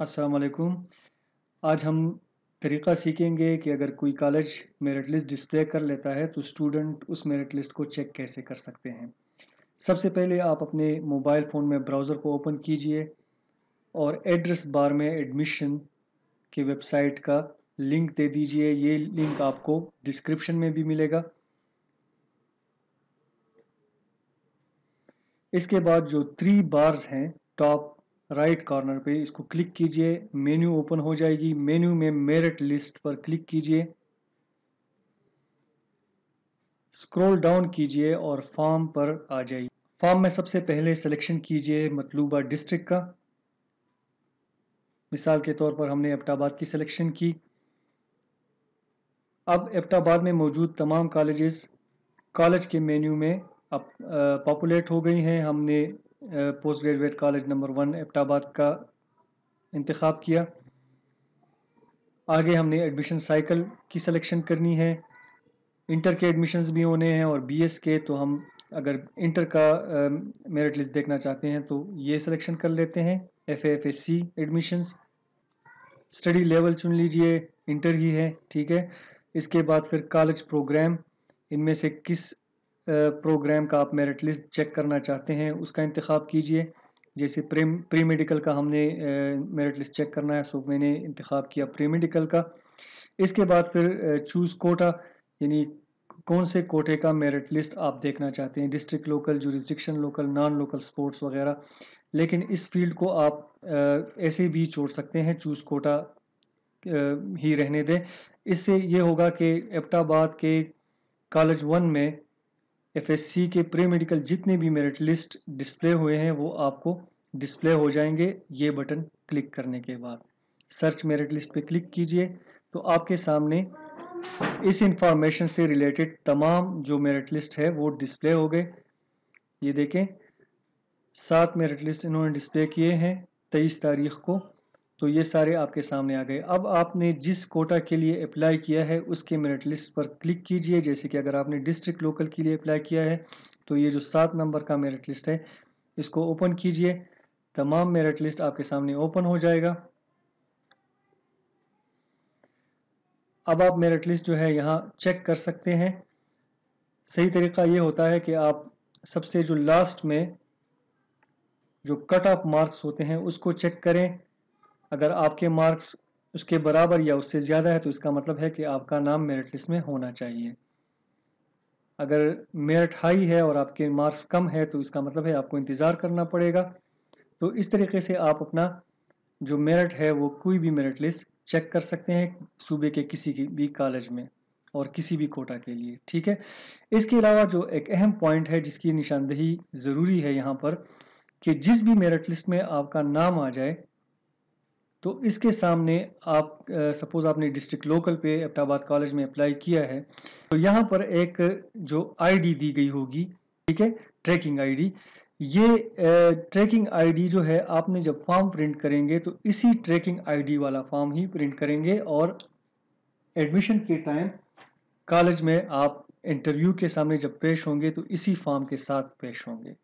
अस्सलाम आज हम तरीका सीखेंगे कि अगर कोई कॉलेज मेरिट लिस्ट डिस्प्ले कर लेता है तो स्टूडेंट उस मेरिट लिस्ट को चेक कैसे कर सकते हैं सबसे पहले आप अपने मोबाइल फ़ोन में ब्राउज़र को ओपन कीजिए और एड्रेस बार में एडमिशन के वेबसाइट का लिंक दे दीजिए ये लिंक आपको डिस्क्रिप्शन में भी मिलेगा इसके बाद जो थ्री बार्स हैं टॉप राइट कॉर्नर पे इसको क्लिक कीजिए मेन्यू ओपन हो जाएगी मेन्यू में मेरिट लिस्ट पर क्लिक कीजिए स्क्रॉल डाउन कीजिए और फॉर्म पर आ जाइए फॉर्म में सबसे पहले सिलेक्शन कीजिए मतलूबा डिस्ट्रिक्ट का मिसाल के तौर पर हमने एबटाबाद की सिलेक्शन की अब एबटाबाद में मौजूद तमाम कॉलेजेस कॉलेज के मेन्यू में अब पॉपुलेट हो गई हैं हमने post graduate college number one Abbottabad का इंतखब किया आगे हमने एडमिशन साइकिल की सिलेक्शन करनी है इंटर के एडमिशन्स भी होने हैं और बीएस के तो हम अगर इंटर का मेरिट लिस्ट देखना चाहते हैं तो ये सिलेक्शन कर लेते हैं F F S C admissions study level चुन लीजिए इंटर ही है ठीक है इसके बाद फिर कॉलेज प्रोग्राम इनमें से किस प्रोग्राम का आप मेरिट लिस्ट चेक करना चाहते हैं उसका इंतखब कीजिए जैसे प्री प्री मेडिकल का हमने मेरिट लिस्ट चेक करना है सो मैंने इंतखब किया प्री मेडिकल का इसके बाद फिर चूज़ कोटा यानी कौन से कोटे का मेरिट लिस्ट आप देखना चाहते हैं district local jurisdiction local non local sports वगैरह लेकिन इस फील्ड को आप ऐसे भी छोड़ सकते हैं चूज़ कोटा ही रहने दें इससे ये होगा कि एपटाबाद के कॉलेज वन में एफ के प्री मेडिकल जितने भी मेरिट लिस्ट डिस्प्ले हुए हैं वो आपको डिस्प्ले हो जाएंगे ये बटन क्लिक करने के बाद सर्च मेरिट लिस्ट पे क्लिक कीजिए तो आपके सामने इस इंफॉर्मेशन से रिलेटेड तमाम जो मेरिट लिस्ट है वो डिस्प्ले हो गए ये देखें सात मेरिट लिस्ट इन्होंने डिस्प्ले किए हैं तेईस तारीख को तो ये सारे आपके सामने आ गए अब आपने जिस कोटा के लिए अप्लाई किया है उसके मेरिट लिस्ट पर क्लिक कीजिए जैसे कि अगर आपने डिस्ट्रिक्ट लोकल के लिए अप्लाई किया है तो ये जो सात नंबर का मेरिट लिस्ट है इसको ओपन कीजिए तमाम मेरिट लिस्ट आपके सामने ओपन हो जाएगा अब आप मेरिट लिस्ट जो है यहाँ चेक कर सकते हैं सही तरीका ये होता है कि आप सबसे जो लास्ट में जो कट ऑफ मार्क्स होते हैं उसको चेक करें अगर आपके मार्क्स उसके बराबर या उससे ज़्यादा है तो इसका मतलब है कि आपका नाम मेरिट लिस्ट में होना चाहिए अगर मेरिट हाई है और आपके मार्क्स कम है तो इसका मतलब है आपको इंतज़ार करना पड़ेगा तो इस तरीके से आप अपना जो मेरिट है वो कोई भी मेरिट लिस्ट चेक कर सकते हैं सूबे के किसी भी कॉलेज में और किसी भी कोटा के लिए ठीक है इसके अलावा जो एक अहम पॉइंट है जिसकी निशानदेही ज़रूरी है यहाँ पर कि जिस भी मेरिट लिस्ट में आपका नाम आ जाए तो इसके सामने आप सपोज आपने डिस्ट्रिक्ट लोकल पे एबटाबाद कॉलेज में अप्लाई किया है तो यहाँ पर एक जो आईडी दी गई होगी ठीक है ट्रैकिंग आईडी ये ट्रैकिंग आईडी जो है आपने जब फॉर्म प्रिंट करेंगे तो इसी ट्रैकिंग आईडी वाला फॉर्म ही प्रिंट करेंगे और एडमिशन के टाइम कॉलेज में आप इंटरव्यू के सामने जब पेश होंगे तो इसी फॉर्म के साथ पेश होंगे